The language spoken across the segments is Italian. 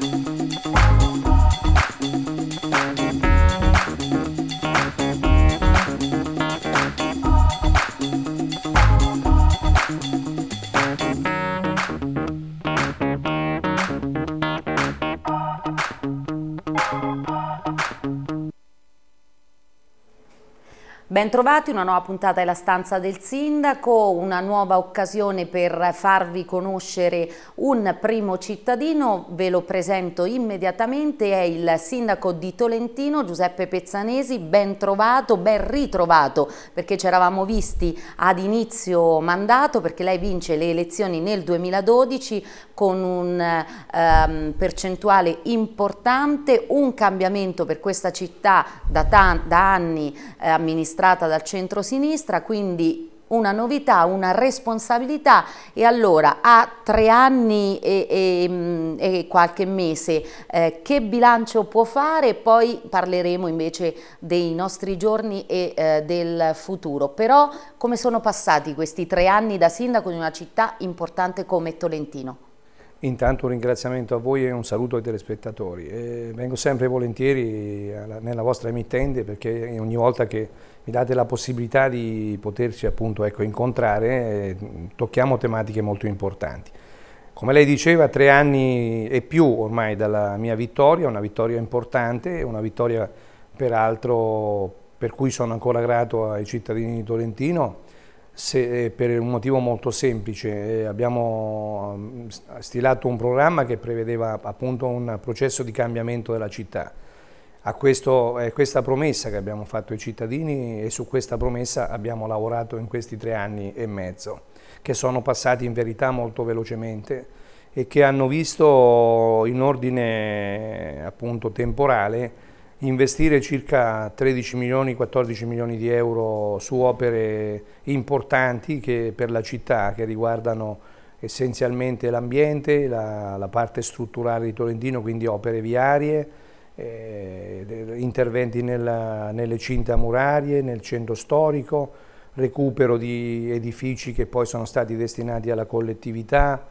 Thank you. Bentrovati, una nuova puntata è la stanza del sindaco, una nuova occasione per farvi conoscere un primo cittadino, ve lo presento immediatamente, è il sindaco di Tolentino Giuseppe Pezzanesi, ben trovato, ben ritrovato perché ci eravamo visti ad inizio mandato perché lei vince le elezioni nel 2012 con un um, percentuale importante, un cambiamento per questa città da, da anni eh, amministrata portata dal centro-sinistra, quindi una novità, una responsabilità e allora a tre anni e, e, mm, e qualche mese eh, che bilancio può fare? Poi parleremo invece dei nostri giorni e eh, del futuro, però come sono passati questi tre anni da sindaco di una città importante come Tolentino? Intanto un ringraziamento a voi e un saluto ai telespettatori. E vengo sempre volentieri alla, nella vostra emittente perché ogni volta che mi date la possibilità di poterci appunto, ecco, incontrare, eh, tocchiamo tematiche molto importanti. Come lei diceva, tre anni e più ormai dalla mia vittoria, una vittoria importante, una vittoria peraltro per cui sono ancora grato ai cittadini di Tolentino, se, eh, per un motivo molto semplice. Eh, abbiamo mm, stilato un programma che prevedeva appunto un processo di cambiamento della città a, questo, a questa promessa che abbiamo fatto ai cittadini e su questa promessa abbiamo lavorato in questi tre anni e mezzo, che sono passati in verità molto velocemente e che hanno visto in ordine appunto temporale investire circa 13 milioni, 14 milioni di euro su opere importanti che, per la città che riguardano essenzialmente l'ambiente, la, la parte strutturale di Tolentino, quindi opere viarie, eh, interventi nella, nelle cinta murarie, nel centro storico, recupero di edifici che poi sono stati destinati alla collettività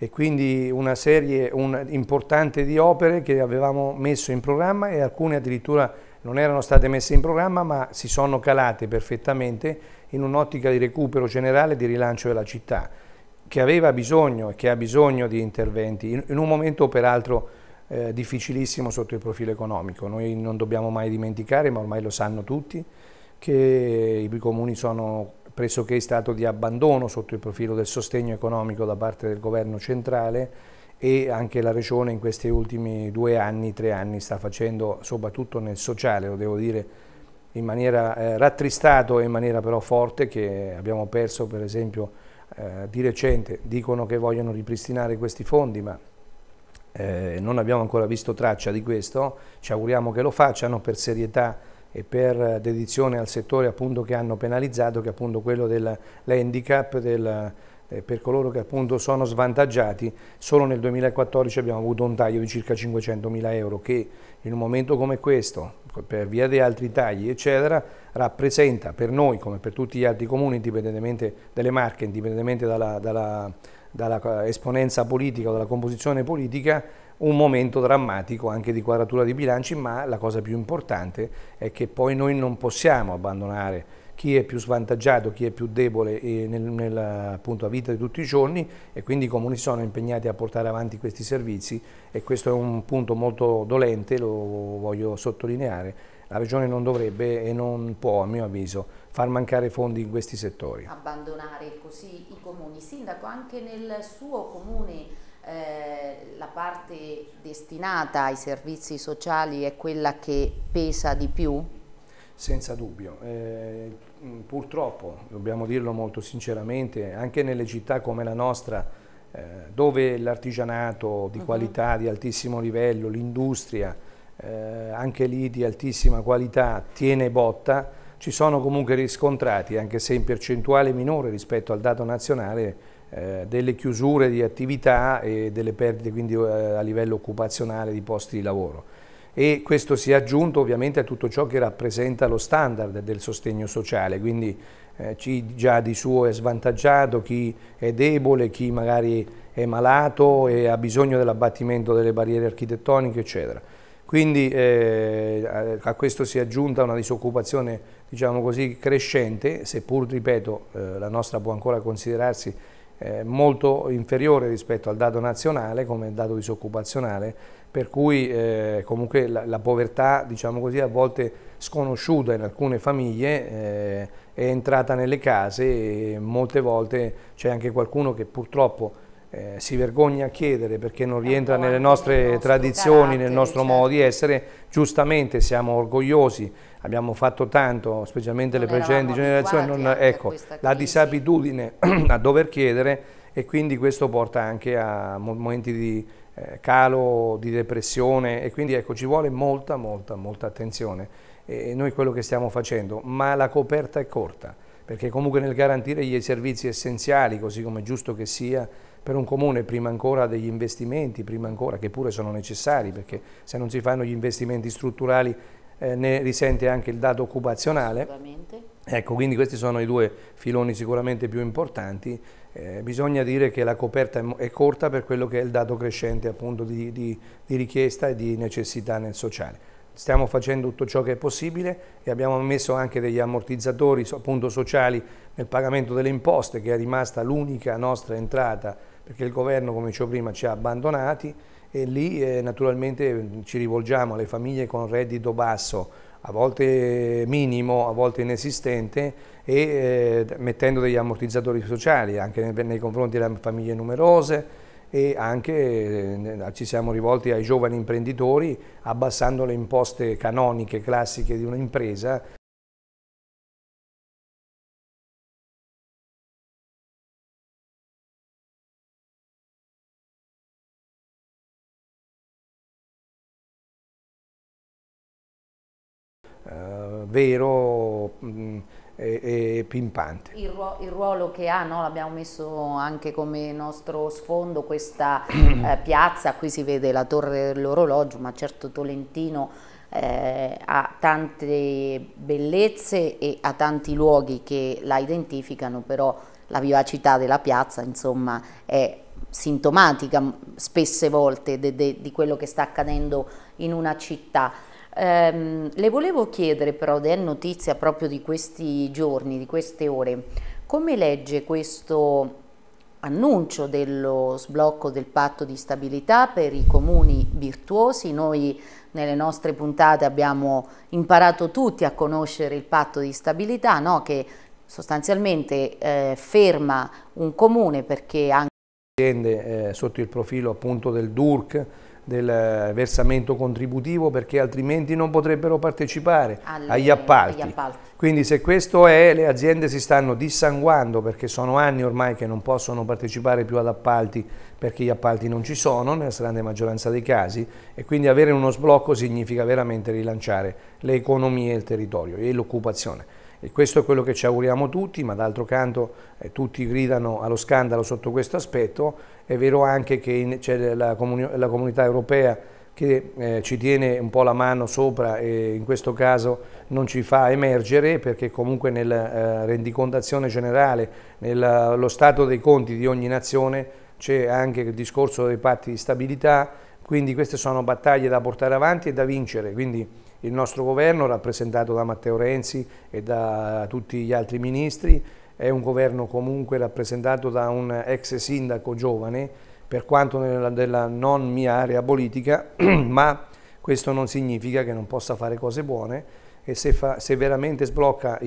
e quindi una serie un, importante di opere che avevamo messo in programma e alcune addirittura non erano state messe in programma ma si sono calate perfettamente in un'ottica di recupero generale e di rilancio della città che aveva bisogno e che ha bisogno di interventi in un momento peraltro eh, difficilissimo sotto il profilo economico. Noi non dobbiamo mai dimenticare, ma ormai lo sanno tutti, che i comuni sono pressoché in stato di abbandono sotto il profilo del sostegno economico da parte del governo centrale e anche la Regione in questi ultimi due anni, tre anni sta facendo, soprattutto nel sociale, lo devo dire, in maniera eh, rattristato e in maniera però forte che abbiamo perso per esempio eh, di recente, dicono che vogliono ripristinare questi fondi ma eh, non abbiamo ancora visto traccia di questo, ci auguriamo che lo facciano per serietà e per dedizione al settore appunto che hanno penalizzato, che è appunto quello dell'handicap, del, eh, per coloro che appunto sono svantaggiati. Solo nel 2014 abbiamo avuto un taglio di circa 500 mila euro che in un momento come questo, per via di altri tagli eccetera, rappresenta per noi come per tutti gli altri comuni, indipendentemente dalle marche, indipendentemente dalla, dalla dalla esponenza politica o dalla composizione politica un momento drammatico anche di quadratura di bilanci, ma la cosa più importante è che poi noi non possiamo abbandonare chi è più svantaggiato, chi è più debole eh, nel, nella appunto, vita di tutti i giorni e quindi i comuni sono impegnati a portare avanti questi servizi e questo è un punto molto dolente, lo voglio sottolineare, la Regione non dovrebbe e non può a mio avviso far mancare fondi in questi settori. Abbandonare così i comuni. Sindaco, anche nel suo comune eh, la parte destinata ai servizi sociali è quella che pesa di più? Senza dubbio. Eh, mm, purtroppo, dobbiamo dirlo molto sinceramente, anche nelle città come la nostra, eh, dove l'artigianato di mhm. qualità, di altissimo livello, l'industria, eh, anche lì di altissima qualità, tiene botta, ci sono comunque riscontrati, anche se in percentuale minore rispetto al dato nazionale, eh, delle chiusure di attività e delle perdite quindi eh, a livello occupazionale di posti di lavoro. E questo si è aggiunto ovviamente a tutto ciò che rappresenta lo standard del sostegno sociale, quindi eh, chi già di suo è svantaggiato, chi è debole, chi magari è malato e ha bisogno dell'abbattimento delle barriere architettoniche, eccetera. Quindi eh, a questo si è aggiunta una disoccupazione diciamo così, crescente, seppur, ripeto, eh, la nostra può ancora considerarsi eh, molto inferiore rispetto al dato nazionale come dato disoccupazionale, per cui eh, comunque la, la, povertà, diciamo così, a volte sconosciuta in alcune famiglie è entrata nelle case e molte volte c'è anche qualcuno che purtroppo eh, si vergogna a chiedere perché non rientra nelle nostre tradizioni, nel nostro certo. modo di essere, giustamente siamo orgogliosi, abbiamo fatto tanto, specialmente non le precedenti generazioni, non, ecco, la disabitudine a dover chiedere e quindi questo porta anche a momenti di eh, calo, di depressione e quindi ecco, ci vuole molta, molta, molta attenzione. E noi quello che stiamo facendo, ma la coperta è corta, perché comunque nel garantire i servizi essenziali, così come è giusto che sia, per un comune prima ancora degli investimenti, prima ancora, che pure sono necessari, perché se non si fanno gli investimenti strutturali eh, ne risente anche il dato occupazionale. Ecco, quindi questi sono i due filoni sicuramente più importanti. Eh, bisogna dire che la coperta è corta per quello che è il dato crescente appunto di, di, di richiesta e di necessità nel sociale stiamo facendo tutto ciò che è possibile e abbiamo messo anche degli ammortizzatori appunto, sociali nel pagamento delle imposte che è rimasta l'unica nostra entrata perché il governo, come dicevo prima, ci ha abbandonati e lì eh, naturalmente mm, ci rivolgiamo alle famiglie con reddito basso, a volte minimo, a volte inesistente e eh, mettendo degli ammortizzatori sociali anche nei, nei confronti delle famiglie numerose e anche eh, eh, ci siamo rivolti ai giovani imprenditori abbassando le imposte canoniche classiche di un'impresa vero mh, mm, e, e, pimpante. Il, ruolo, il ruolo che ha, no? l'abbiamo messo anche come nostro sfondo, questa eh, piazza, qui si vede la torre dell'orologio, ma certo Tolentino eh, ha tante bellezze e ha tanti luoghi che la identificano, però la vivacità della piazza insomma è sintomatica spesse volte de, de, di quello che sta accadendo in una città. Ehm, le volevo chiedere però, è notizia proprio di questi giorni, di queste ore, come legge questo annuncio dello sblocco del patto di stabilità per i comuni virtuosi. Noi nelle nostre puntate abbiamo imparato tutti a conoscere il patto di stabilità no? che sostanzialmente eh, ferma un comune perché anche... eh, sotto il profilo appunto del DURC del eh, versamento contributivo perché altrimenti non potrebbero partecipare Alle, agli, appalti. agli, appalti. Quindi se questo è, le aziende si stanno dissanguando perché sono anni ormai che non possono partecipare più ad appalti perché gli appalti non ci sono nella stragrande maggioranza dei casi e quindi avere uno sblocco significa veramente rilanciare le economie il territorio e l'occupazione. E questo è quello che ci auguriamo tutti, ma d'altro canto eh, tutti gridano allo scandalo sotto questo aspetto. È vero anche che c'è la, comuni la, comunità europea che eh, ci tiene un po' la mano sopra e in questo caso non ci fa emergere perché comunque nella eh, rendicontazione generale, nello stato dei conti di ogni nazione c'è anche il discorso dei patti di stabilità, quindi queste sono battaglie da portare avanti e da vincere. Quindi, il nostro governo, rappresentato da Matteo Renzi e da tutti gli altri ministri, è un governo comunque rappresentato da un ex sindaco giovane, per quanto nella, della non mia area politica, ma questo non significa che non possa fare cose buone e se, fa, se veramente sblocca,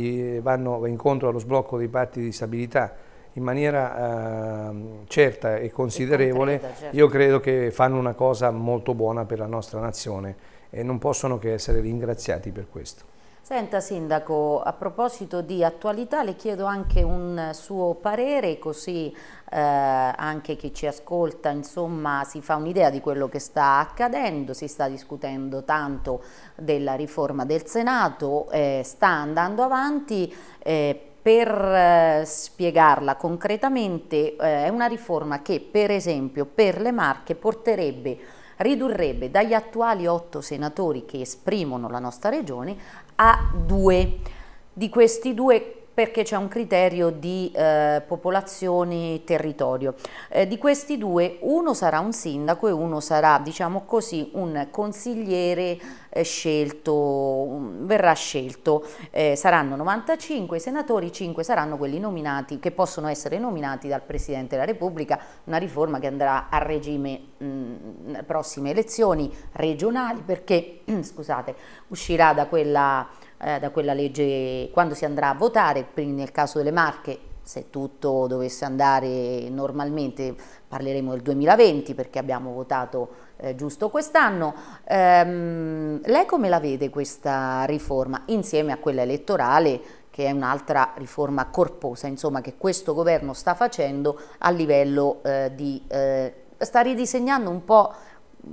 vanno incontro allo sblocco dei patti di stabilità in maniera eh, certa e considerevole, e concreta, certo. io credo che fanno una cosa molto buona per la nostra nazione e non possono che essere ringraziati per questo. Senta Sindaco, a proposito di attualità le chiedo anche un suo parere così eh, anche chi ci ascolta insomma, si fa un'idea di quello che sta accadendo, si sta discutendo tanto della riforma del Senato, eh, sta andando avanti. Eh, per eh, spiegarla concretamente eh, è una riforma che per esempio per le marche porterebbe ridurrebbe dagli attuali otto senatori che esprimono la nostra regione a due. Di questi due perché c'è un criterio di eh, popolazione-territorio. Eh, di questi due uno sarà un sindaco e uno sarà, diciamo così, un consigliere eh, scelto, verrà scelto. Eh, saranno 95 i senatori, 5 saranno quelli nominati, che possono essere nominati dal Presidente della Repubblica, una riforma che andrà a regime mh, mm, prossime elezioni regionali perché, scusate, uscirà da quella eh, da quella legge quando si andrà a votare, nel caso delle Marche se tutto dovesse andare normalmente parleremo del 2020 perché abbiamo votato eh, giusto quest'anno. Ehm, lei come la vede questa riforma insieme a quella elettorale che è un'altra riforma corposa insomma, che questo governo sta facendo a livello eh, di... Eh, sta ridisegnando un po'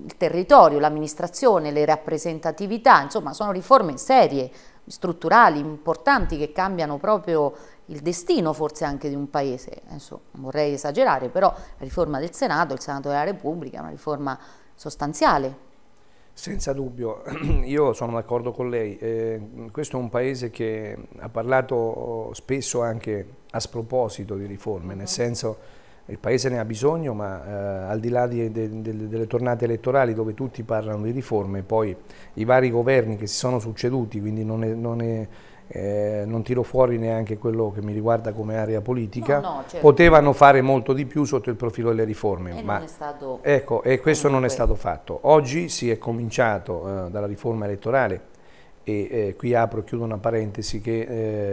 il territorio, l'amministrazione, le rappresentatività, insomma sono riforme serie strutturali importanti che cambiano proprio il destino forse anche di un paese. Adesso vorrei esagerare, però la riforma del Senato, il Senato della Repubblica è una riforma sostanziale. Senza dubbio, io sono d'accordo con lei. Eh, questo è un paese che ha parlato spesso anche a sproposito di riforme, nel mhm. senso il Paese ne ha bisogno, ma eh, al di là di, de, de, delle tornate elettorali dove tutti parlano di riforme, poi i vari governi che si sono succeduti, quindi non, è, non, è, eh, non tiro fuori neanche quello che mi riguarda come area politica, no, no, certo. potevano fare molto di più sotto il profilo delle riforme. E ma, stato... ecco, e questo non è stato fatto. Oggi si è cominciato eh, dalla riforma elettorale, e eh, qui apro e chiudo una parentesi che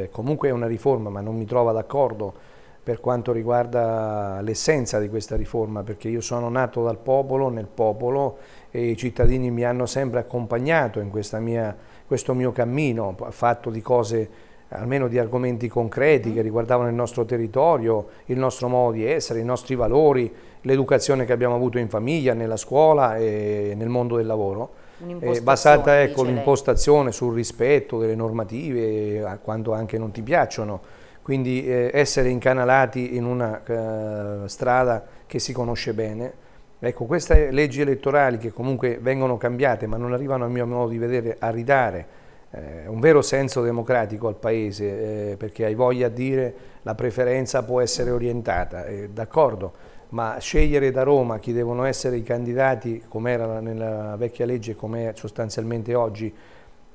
eh, comunque è una riforma, ma non mi trova d'accordo per quanto riguarda l'essenza di questa riforma, perché io sono nato dal popolo, nel popolo e i cittadini mi hanno sempre accompagnato in mia, questo mio cammino, fatto di cose almeno di argomenti concreti che riguardavano il nostro territorio, il nostro modo di essere, i nostri valori, l'educazione che abbiamo avuto in famiglia, nella scuola e nel mondo del lavoro. Eh, basata ecco, l'impostazione sul rispetto delle normative, quando anche non ti piacciono quindi eh, essere incanalati in una eh, strada che si conosce bene. Ecco, queste leggi elettorali che comunque vengono cambiate ma non arrivano a mio modo di vedere a ridare eh, un vero senso democratico al Paese eh, perché hai voglia di dire la preferenza può essere orientata, eh, d'accordo, ma scegliere da Roma chi devono essere i candidati come era nella vecchia legge e come è sostanzialmente oggi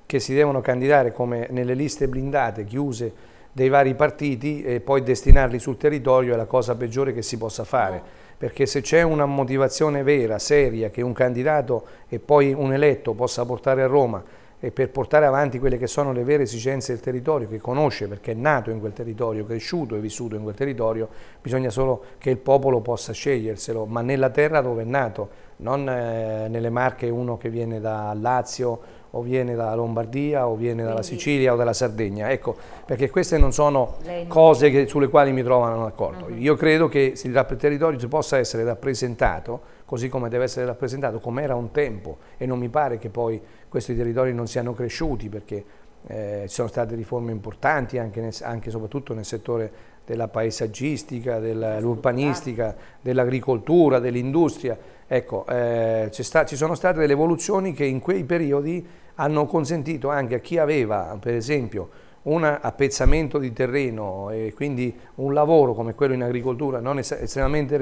che si devono candidare come nelle liste blindate chiuse dei vari partiti e poi destinarli sul territorio è la cosa peggiore che si possa fare. Perché se c'è una motivazione vera, seria, che un candidato e poi un eletto possa portare a Roma e per portare avanti quelle che sono le vere esigenze del territorio, che conosce perché è nato in quel territorio, cresciuto e vissuto in quel territorio, bisogna solo che il popolo possa sceglierselo, ma nella terra dove è nato, non eh, nelle Marche uno che viene da Lazio o viene dalla Lombardia o viene dalla Sicilia o dalla Sardegna, ecco, perché queste non sono cose che, sulle quali mi trovano d'accordo. Uh -huh. Io credo che il territorio si possa essere rappresentato così come deve essere rappresentato, come era un tempo e non mi pare che poi questi territori non siano cresciuti perché eh, ci sono state riforme importanti anche, e soprattutto nel settore della paesaggistica, dell'urbanistica, dell'agricoltura, dell'industria. Ecco, eh, sta, ci sono state delle evoluzioni che in quei periodi hanno consentito anche a chi aveva, per esempio, un appezzamento di terreno e quindi un lavoro come quello in agricoltura non estremamente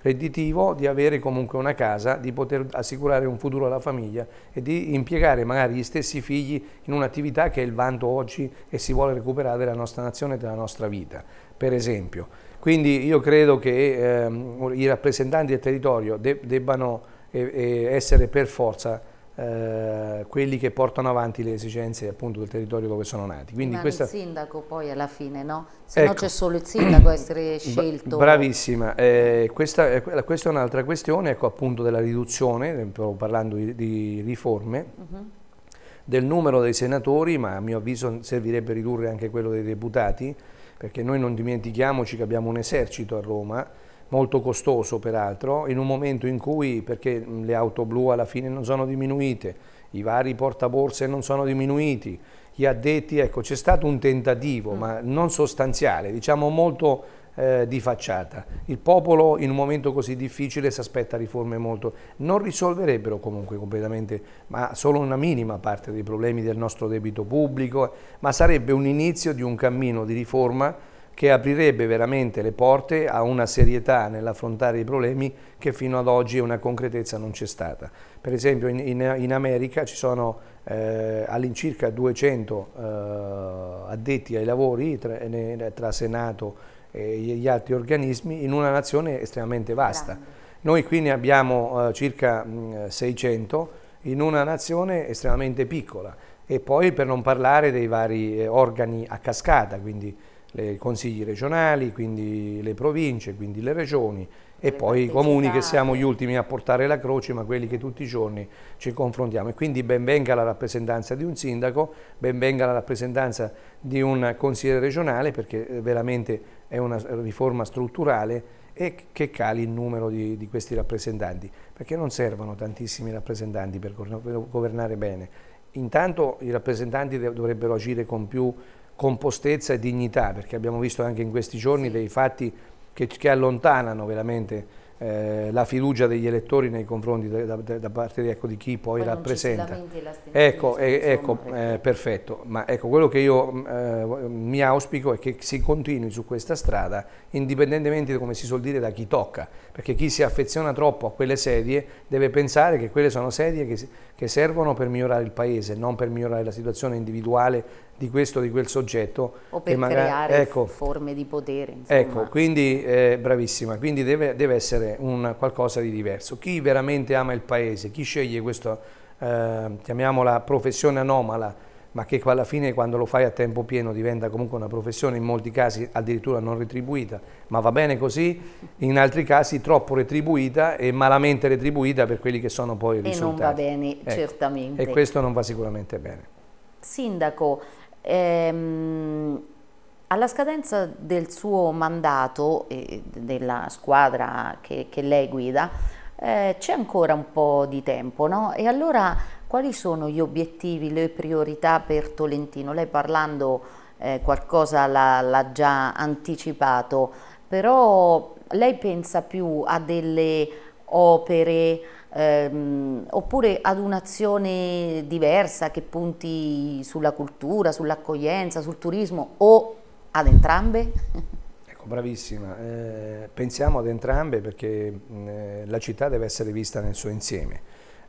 redditivo, di avere comunque una casa, di poter assicurare un futuro alla famiglia e di impiegare magari gli stessi figli in un'attività che è il vanto oggi e si vuole recuperare della nostra nazione e della nostra vita, per esempio. Quindi io credo che ehm, i rappresentanti del territorio debbano eh, essere per forza eh, quelli che portano avanti le esigenze appunto del territorio dove sono nati. Quindi Ma questa... il sindaco poi alla fine, no? Se ecco. no c'è solo il sindaco a essere scelto. Bravissima, eh, questa, questa, è un'altra questione ecco, appunto della riduzione, eh, parlando di, di riforme, uh mhm. -huh del numero dei senatori, ma a mio avviso servirebbe ridurre anche quello dei deputati, perché noi non dimentichiamoci che abbiamo un esercito a Roma, molto costoso peraltro, in un momento in cui, perché le auto blu alla fine non sono diminuite, i vari portaborse non sono diminuiti, gli addetti, ecco c'è stato un tentativo, mm. ma non sostanziale, diciamo molto eh, di facciata. Il popolo in un momento così difficile si aspetta riforme molto, non risolverebbero comunque completamente, ma solo una minima parte dei problemi del nostro debito pubblico, ma sarebbe un inizio di un cammino di riforma che aprirebbe veramente le porte a una serietà nell'affrontare i problemi che fino ad oggi una concretezza non c'è stata. Per esempio in, in, in America ci sono eh, all'incirca 200 eh, addetti ai lavori tra, tra, Senato e gli altri organismi in una nazione estremamente vasta. Noi qui ne abbiamo eh, circa mh, 600 in una nazione estremamente piccola e poi per non parlare dei vari eh, organi a cascata, quindi i consigli regionali, quindi le province, quindi le regioni e le poi i comuni che siamo gli ultimi a portare la croce, ma quelli che tutti i giorni ci confrontiamo. E quindi benvenga la rappresentanza di un sindaco, benvenga la rappresentanza di un consigliere regionale perché eh, veramente è una riforma strutturale e che cali il numero di, di questi rappresentanti, perché non servono tantissimi rappresentanti per governare bene. Intanto i rappresentanti dovrebbero agire con più compostezza e dignità, perché abbiamo visto anche in questi giorni dei fatti che, che allontanano veramente eh, la fiducia degli elettori nei confronti da, da, da parte ecco, di chi poi, poi rappresenta. Ecco, eh, ecco eh, perfetto, ma ecco, quello che io mm, eh, mi auspico è che si continui su questa strada indipendentemente, come si suol dire, da chi tocca, perché chi si affeziona troppo a quelle sedie deve pensare che quelle sono sedie che, che servono per migliorare il Paese, non per migliorare la situazione individuale di questo o di quel soggetto. O per magari, creare ecco, forme di potere. Insomma. Ecco, quindi eh, bravissima, quindi deve, deve essere un qualcosa di diverso. Chi veramente ama il paese, chi sceglie questa, eh, chiamiamola professione anomala, ma che alla fine quando lo fai a tempo pieno diventa comunque una professione, in molti casi addirittura non retribuita, ma va bene così, in altri casi troppo retribuita e malamente retribuita per quelli che sono poi i risultati. E non va bene, ecco. certamente. E questo non va sicuramente bene. Sindaco, Ehm, alla scadenza del suo mandato e della squadra che, che lei guida, eh, c'è ancora un po' di tempo, no? E allora quali sono gli obiettivi, le priorità per Tolentino? Lei parlando eh, qualcosa l'ha già anticipato, però lei pensa più a delle opere, ehm, oppure ad un'azione diversa che punti sulla cultura, sull'accoglienza, sul turismo o ad entrambe? Ecco, bravissima. Eh, pensiamo ad entrambe perché mh, eh, la città deve essere vista nel suo insieme,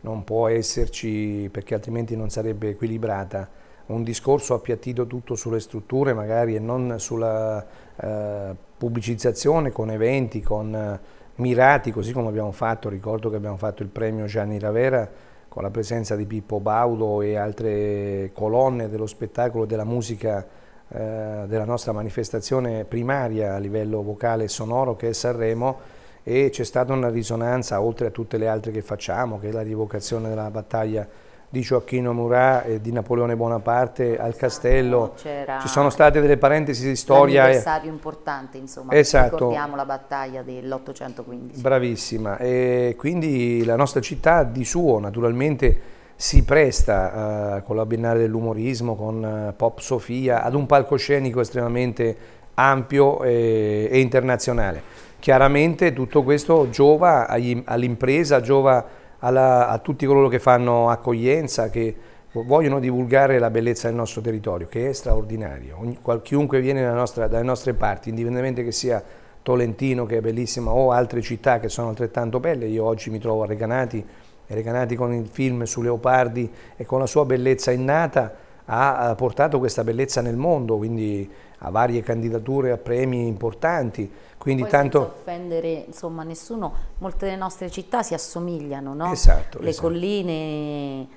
non può esserci perché altrimenti non sarebbe equilibrata un discorso appiattito tutto sulle strutture magari e non sulla eh, pubblicizzazione con eventi, con mirati, così come abbiamo fatto, ricordo che abbiamo fatto il premio Gianni Ravera con la presenza di Pippo Baudo e altre colonne dello spettacolo e della musica eh, della nostra manifestazione primaria a livello vocale e sonoro che è Sanremo e c'è stata una risonanza oltre a tutte le altre che facciamo, che è la rievocazione della battaglia di Gioacchino Murat e di Napoleone Bonaparte al castello. Ah, Ci sono state delle parentesi di storia. Un anniversario importante, insomma. Esatto. Ricordiamo la battaglia dell'815. Bravissima. E quindi la nostra città di suo naturalmente si presta eh, con la Biennale dell'umorismo, con eh, Pop Sofia, ad un palcoscenico estremamente ampio e, eh, e internazionale. Chiaramente tutto questo giova all'impresa, giova alla, a tutti coloro che fanno accoglienza, che vogliono divulgare la bellezza del nostro territorio, che è straordinario. Ogni, chiunque viene nostra, dalle nostre parti, indipendentemente che sia Tolentino, che è bellissima, o altre città che sono altrettanto belle, io oggi mi trovo a Recanati, Reganati con il film su Leopardi e con la sua bellezza innata ha portato questa bellezza nel mondo, quindi a varie candidature a premi importanti. Quindi Poi tanto... senza offendere insomma, nessuno, molte delle nostre città si assomigliano, no? Esatto. Le esatto. colline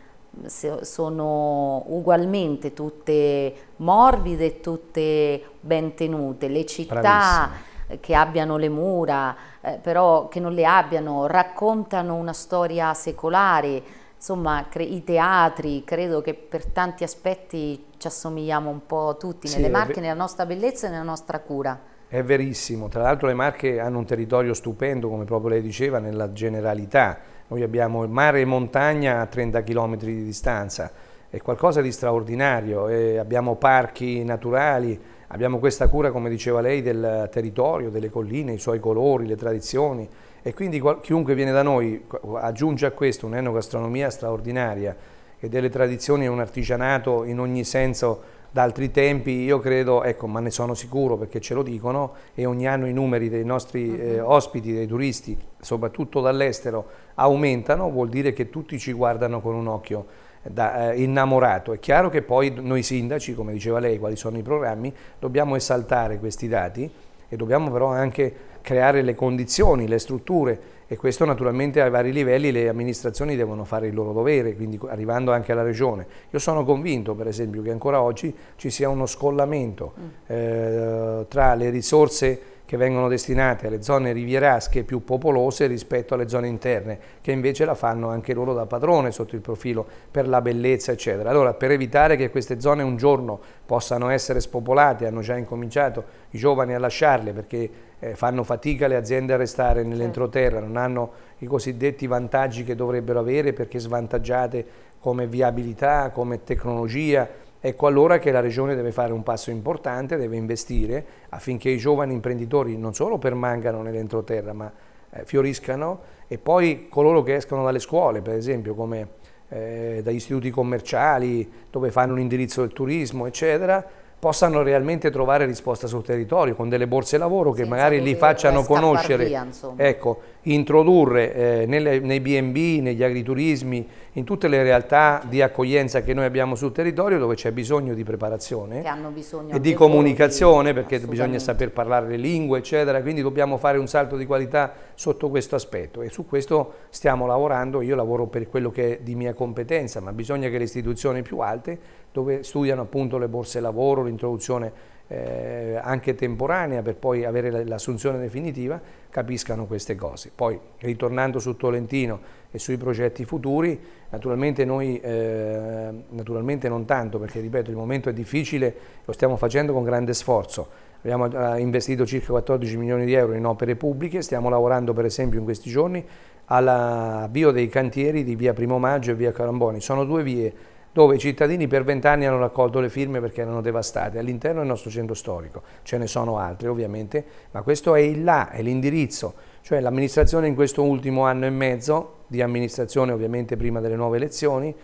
sono ugualmente tutte morbide, tutte ben tenute, le città... Bravissima che abbiano le mura, eh, però che non le abbiano, raccontano una storia secolare, insomma i teatri credo che per tanti aspetti ci assomigliamo un po' tutti sì, nelle Marche, nella nostra bellezza e nella nostra cura. È verissimo, tra l'altro le Marche hanno un territorio stupendo, come proprio lei diceva, nella generalità. Noi abbiamo il mare e montagna a 30 km di distanza, è qualcosa di straordinario, e abbiamo parchi naturali, abbiamo questa cura, come diceva lei, del territorio, delle colline, i suoi colori, le tradizioni e quindi chiunque viene da noi aggiunge a questo un'enogastronomia straordinaria e delle tradizioni e un artigianato in ogni senso da altri tempi, io credo, ecco, ma ne sono sicuro perché ce lo dicono e ogni anno i numeri dei nostri mhm. eh, ospiti, dei turisti, soprattutto dall'estero, aumentano, vuol dire che tutti ci guardano con un occhio eh, da, eh, innamorato. È chiaro che poi noi sindaci, come diceva lei, quali sono i programmi, dobbiamo esaltare questi dati e dobbiamo però anche creare le condizioni, le strutture e questo naturalmente a vari livelli le amministrazioni devono fare il loro dovere, quindi arrivando anche alla regione. Io sono convinto per esempio che ancora oggi ci sia uno scollamento mm. eh, tra le risorse che vengono destinate alle zone rivierasche più popolose rispetto alle zone interne, che invece la fanno anche loro da padrone sotto il profilo per la bellezza, eccetera. Allora, per evitare che queste zone un giorno possano essere spopolate, hanno già incominciato i giovani a lasciarle perché eh, fanno fatica le aziende a restare certo. nell'entroterra, non hanno i cosiddetti vantaggi che dovrebbero avere perché svantaggiate come viabilità, come tecnologia. Ecco allora che la Regione deve fare un passo importante, deve investire affinché i giovani imprenditori non solo permangano nell'entroterra ma eh, fioriscano e poi coloro che escono dalle scuole, per esempio come eh, dagli istituti commerciali dove fanno un indirizzo del turismo, eccetera, possano realmente trovare risposta sul territorio con delle borse lavoro che Senza magari certo, li facciano conoscere. Via, ecco, introdurre eh, nelle, nei B&B, negli agriturismi, in tutte le realtà di accoglienza che noi abbiamo sul territorio dove c'è bisogno di preparazione bisogno e di comunicazione di... perché bisogna saper parlare le lingue eccetera, quindi dobbiamo fare un salto di qualità sotto questo aspetto e su questo stiamo lavorando, io lavoro per quello che è di mia competenza ma bisogna che le istituzioni più alte dove studiano appunto le borse lavoro, l'introduzione eh, anche temporanea per poi avere l'assunzione definitiva, capiscano queste cose. Poi ritornando su Tolentino e sui progetti futuri, naturalmente noi, eh, naturalmente non tanto perché ripeto il momento è difficile, lo stiamo facendo con grande sforzo, abbiamo eh, investito circa 14 milioni di euro in opere pubbliche, stiamo lavorando per esempio in questi giorni all'avvio dei cantieri di via Primo Maggio e via Caramboni, sono due vie dove i cittadini per vent'anni hanno raccolto le firme perché erano devastate. All'interno del nostro centro storico ce ne sono altre ovviamente, ma questo è il là, è l'indirizzo. Cioè l'amministrazione in questo ultimo anno e mezzo, di amministrazione ovviamente prima delle nuove elezioni,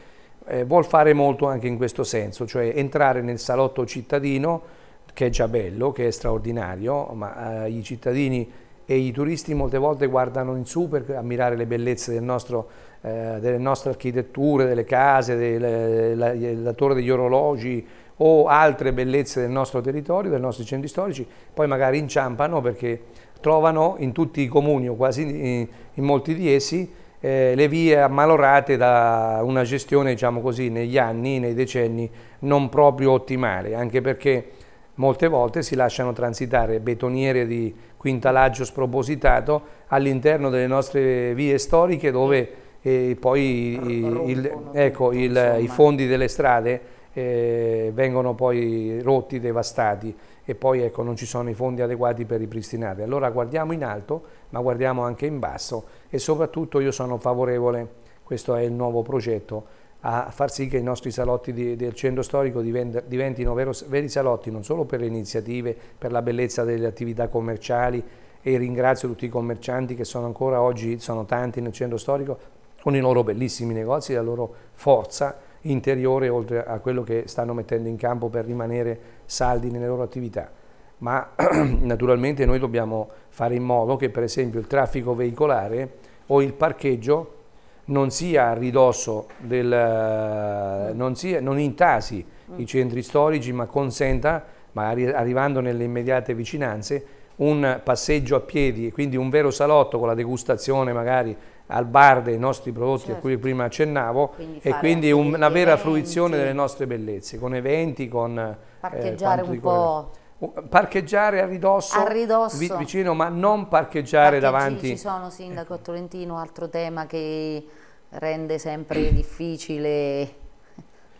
eh, vuol fare molto anche in questo senso, cioè entrare nel salotto cittadino, che è già bello, che è straordinario, ma eh, i cittadini e i turisti molte volte guardano in su per ammirare le bellezze del nostro, eh, delle nostre architetture, delle case, delle, la, torre degli orologi o altre bellezze del nostro territorio, dei nostri centri storici, poi magari inciampano perché trovano in tutti i comuni o quasi in, in molti di essi eh, le vie ammalorate da una gestione, diciamo così, negli anni, nei decenni non proprio ottimale, anche perché molte volte si lasciano transitare betoniere di quintalaggio spropositato all'interno delle nostre vie storiche dove eh, poi il, il, ecco, il, i fondi delle strade eh, vengono poi rotti, devastati e poi ecco, non ci sono i fondi adeguati per ripristinarli. Allora guardiamo in alto ma guardiamo anche in basso e soprattutto io sono favorevole, questo è il nuovo progetto, a far sì che i nostri salotti di, del centro storico diventino vero, veri salotti non solo per le iniziative, per la bellezza delle attività commerciali e ringrazio tutti i commercianti che sono ancora oggi, sono tanti nel centro storico, con i loro bellissimi negozi, la loro forza interiore oltre a quello che stanno mettendo in campo per rimanere saldi nelle loro attività. Ma naturalmente noi dobbiamo fare in modo che per esempio il traffico veicolare o il parcheggio non sia a ridosso del, eh, non, sia, non intasi mm. i centri storici, ma consenta, magari arrivando nelle immediate vicinanze, un passeggio a piedi e quindi un vero salotto con la degustazione magari al bar dei nostri prodotti certo. a cui certo. prima accennavo quindi e quindi un, una vera eventi. fruizione delle nostre bellezze, con eventi, con... Eh, Parcheggiare eh, un po' Parcheggiare a ridosso, a ridosso. Vi, vicino, ma non parcheggiare Parcheggi davanti. Ci sono, Sindaco a Tolentino, altro tema che rende sempre difficile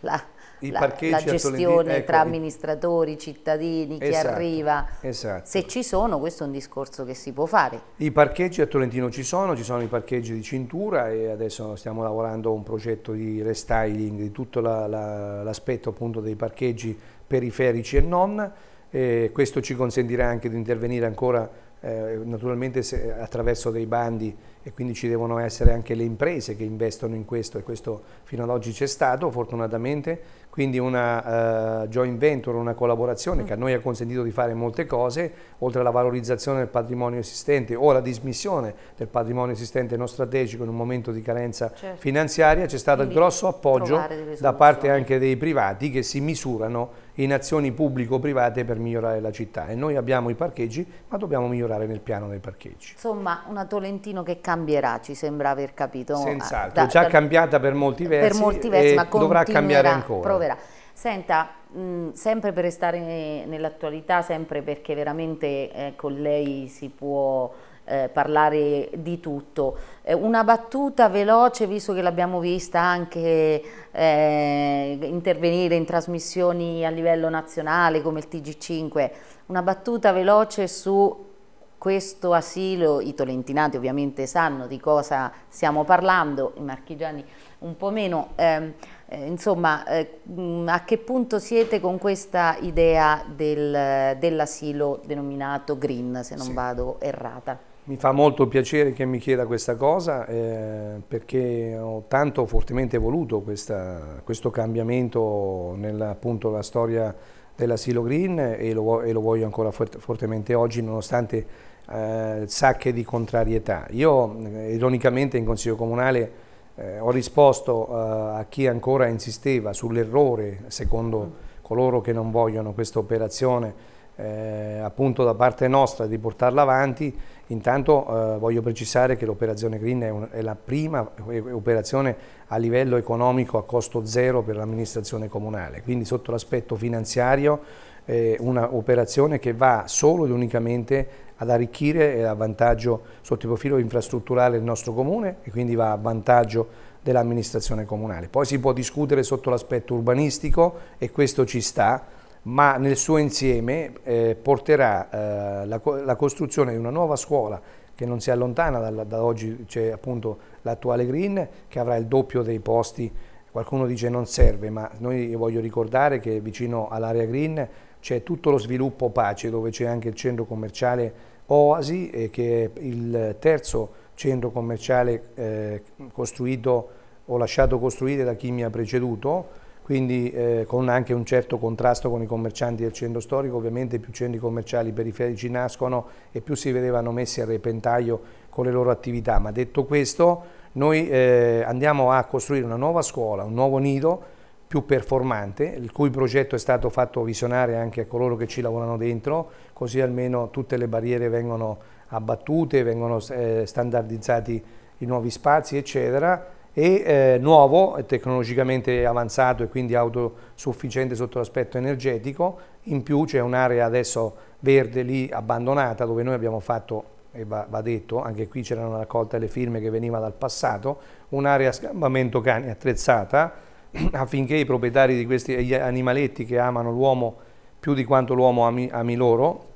la, la, la gestione ecco, tra amministratori, cittadini, chi esatto, arriva. Esatto. Se ci sono, questo è un discorso che si può fare. I parcheggi a Tolentino ci sono, ci sono i parcheggi di cintura e adesso stiamo lavorando a un progetto di restyling di tutto l'aspetto la, appunto dei parcheggi periferici e non e questo ci consentirà anche di intervenire ancora eh, naturalmente se, attraverso dei bandi e quindi ci devono essere anche le imprese che investono in questo e questo fino ad oggi c'è stato fortunatamente, quindi una eh, joint venture, una collaborazione mm. che a noi ha consentito di fare molte cose, oltre alla valorizzazione del patrimonio esistente o alla dismissione del patrimonio esistente non strategico in un momento di carenza certo. finanziaria, c'è stato quindi il grosso appoggio da parte anche dei privati che si misurano in azioni pubblico-private per migliorare la città e noi abbiamo i parcheggi ma dobbiamo migliorare nel piano dei parcheggi. Insomma una Tolentino che cambierà ci sembra aver capito. Ah, Senz'altro, già da, cambiata per molti versi, per molti versi ma dovrà cambiare ancora. Proverà. Senta, mh, sempre per restare nell'attualità, sempre perché veramente eh, con lei si può eh, parlare di tutto. Eh, una battuta veloce, visto che l'abbiamo vista anche eh, intervenire in trasmissioni a livello nazionale come il TG5, una battuta veloce su questo asilo, i tolentinati ovviamente sanno di cosa stiamo parlando, i marchigiani un po' meno, ehm, eh, insomma eh, mm, a che punto siete con questa idea del, dell'asilo denominato green se non sì. vado errata? Mi fa molto piacere che mi chieda questa cosa eh, perché ho tanto fortemente voluto questa, questo cambiamento nella storia dell'asilo green e lo, e lo, voglio ancora fortemente oggi nonostante eh, sacche di contrarietà. Io eh, ironicamente in Consiglio Comunale eh, ho risposto eh, a chi ancora insisteva sull'errore secondo mm. coloro che non vogliono questa operazione eh, appunto da parte nostra di portarla avanti. Intanto eh, voglio precisare che l'operazione Green è, un, è, la prima eh, operazione a livello economico a costo zero per l'amministrazione comunale, quindi sotto l'aspetto finanziario eh, un'operazione che va solo ed unicamente ad arricchire e a vantaggio sotto il profilo infrastrutturale del nostro comune e quindi va a vantaggio dell'amministrazione comunale. Poi si può discutere sotto l'aspetto urbanistico e questo ci sta, ma nel suo insieme eh, porterà eh, la, la, costruzione di una nuova scuola che non si allontana dal, da oggi, c'è appunto l'attuale Green, che avrà il doppio dei posti. Qualcuno dice non serve, ma noi voglio ricordare che vicino all'area Green c'è tutto lo sviluppo pace, dove c'è anche il centro commerciale Oasi, eh, che è il terzo centro commerciale eh, costruito o lasciato costruire da chi mi ha preceduto, quindi eh, con anche un certo contrasto con i commercianti del centro storico, ovviamente più centri commerciali periferici nascono e più si vedevano messi a repentaglio con le loro attività, ma detto questo noi eh, andiamo a costruire una nuova scuola, un nuovo nido più performante, il cui progetto è stato fatto visionare anche a coloro che ci lavorano dentro, così almeno tutte le barriere vengono abbattute, vengono eh, standardizzati i nuovi spazi, eccetera e eh, nuovo, tecnologicamente avanzato e quindi autosufficiente sotto l'aspetto energetico, in più c'è un'area adesso verde lì abbandonata dove noi abbiamo fatto, e va, va detto, anche qui c'erano raccolte le firme che veniva dal passato, un'area a scambamento cani attrezzata affinché i proprietari di questi animaletti che amano l'uomo più di quanto l'uomo ami, ami loro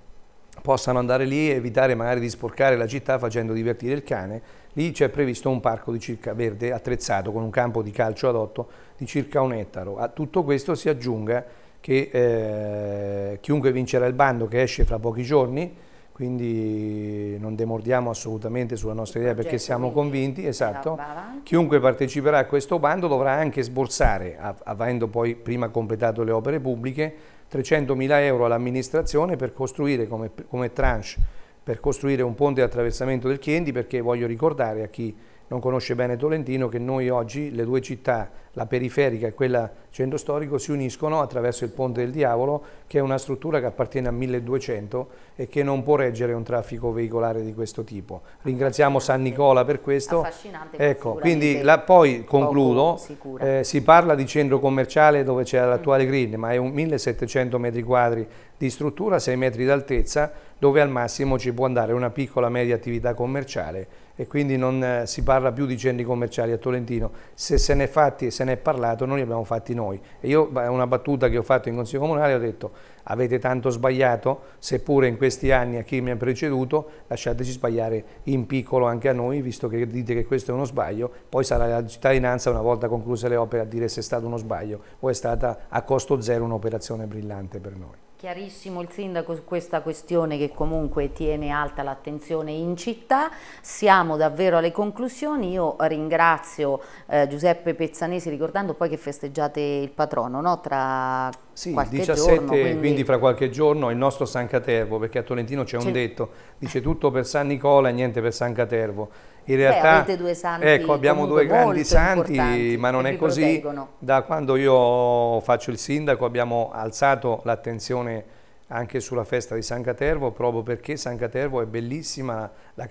possano andare lì e evitare magari di sporcare la città facendo divertire il cane Lì c'è previsto un parco di circa verde attrezzato con un campo di calcio adotto di circa un ettaro. A tutto questo si aggiunga che eh, chiunque vincerà il bando che esce fra pochi giorni, quindi non demordiamo assolutamente sulla nostra idea perché certo, siamo convinti, esatto, chiunque parteciperà a questo bando dovrà anche sborsare, avendo poi prima completato le opere pubbliche, 300.000 euro all'amministrazione per costruire come, come tranche per costruire un ponte di attraversamento del Chiendi perché voglio ricordare a chi non conosce bene Tolentino che noi oggi le due città, la periferica e quella centro storico, si uniscono attraverso il Ponte del Diavolo che è una struttura che appartiene a 1200 e che non può reggere un traffico veicolare di questo tipo. Ringraziamo San Nicola per questo. Affascinante. Ecco, quindi la, poi concludo, eh, si parla di centro commerciale dove c'è l'attuale green ma è un 1700 metri quadri di struttura 6 metri d'altezza dove al massimo ci può andare una piccola media attività commerciale e quindi non eh, si parla più di centri commerciali a Tolentino. Se se ne è fatti e se ne è parlato, noi li abbiamo fatti noi. E io una battuta che ho fatto in Consiglio Comunale ho detto avete tanto sbagliato, seppure in questi anni a chi mi ha preceduto, lasciateci sbagliare in piccolo anche a noi, visto che dite che questo è uno sbaglio, poi sarà la cittadinanza una volta concluse le opere a dire se è stato uno sbaglio o è stata a costo zero un'operazione brillante per noi. Chiarissimo il sindaco su questa questione che comunque tiene alta l'attenzione in città, siamo davvero alle conclusioni, io ringrazio eh, Giuseppe Pezzanesi ricordando poi che festeggiate il patrono no? tra sì, il 17, giorno, quindi... quindi... fra qualche giorno, il nostro San Catervo, perché a Tolentino c'è un detto, dice tutto per San Nicola e niente per San Catervo. In realtà Beh, ecco, abbiamo due grandi santi, ma non è così. Proteggono. Da quando io faccio il sindaco abbiamo alzato l'attenzione anche sulla festa di San Catervo, proprio perché San Catervo è bellissima, la cattedrale, la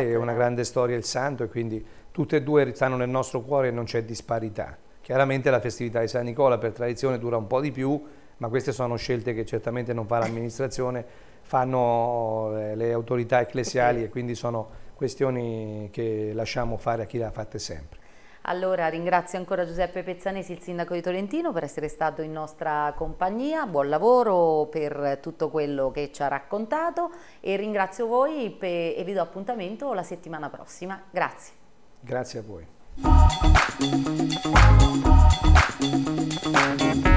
cattedrale. è una grande storia il santo e quindi tutte e due stanno nel nostro cuore e non c'è disparità. Chiaramente la festività di San Nicola per tradizione dura un po' di più, ma queste sono scelte che certamente non fa l'amministrazione, fanno eh, le autorità ecclesiali e quindi sono questioni che lasciamo fare a chi le ha fatte sempre. Allora ringrazio ancora Giuseppe Pezzanesi, il sindaco di Tolentino, per essere stato in nostra compagnia, buon lavoro per tutto quello che ci ha raccontato e ringrazio voi e vi do appuntamento la settimana prossima. Grazie. Grazie a voi. Thank you.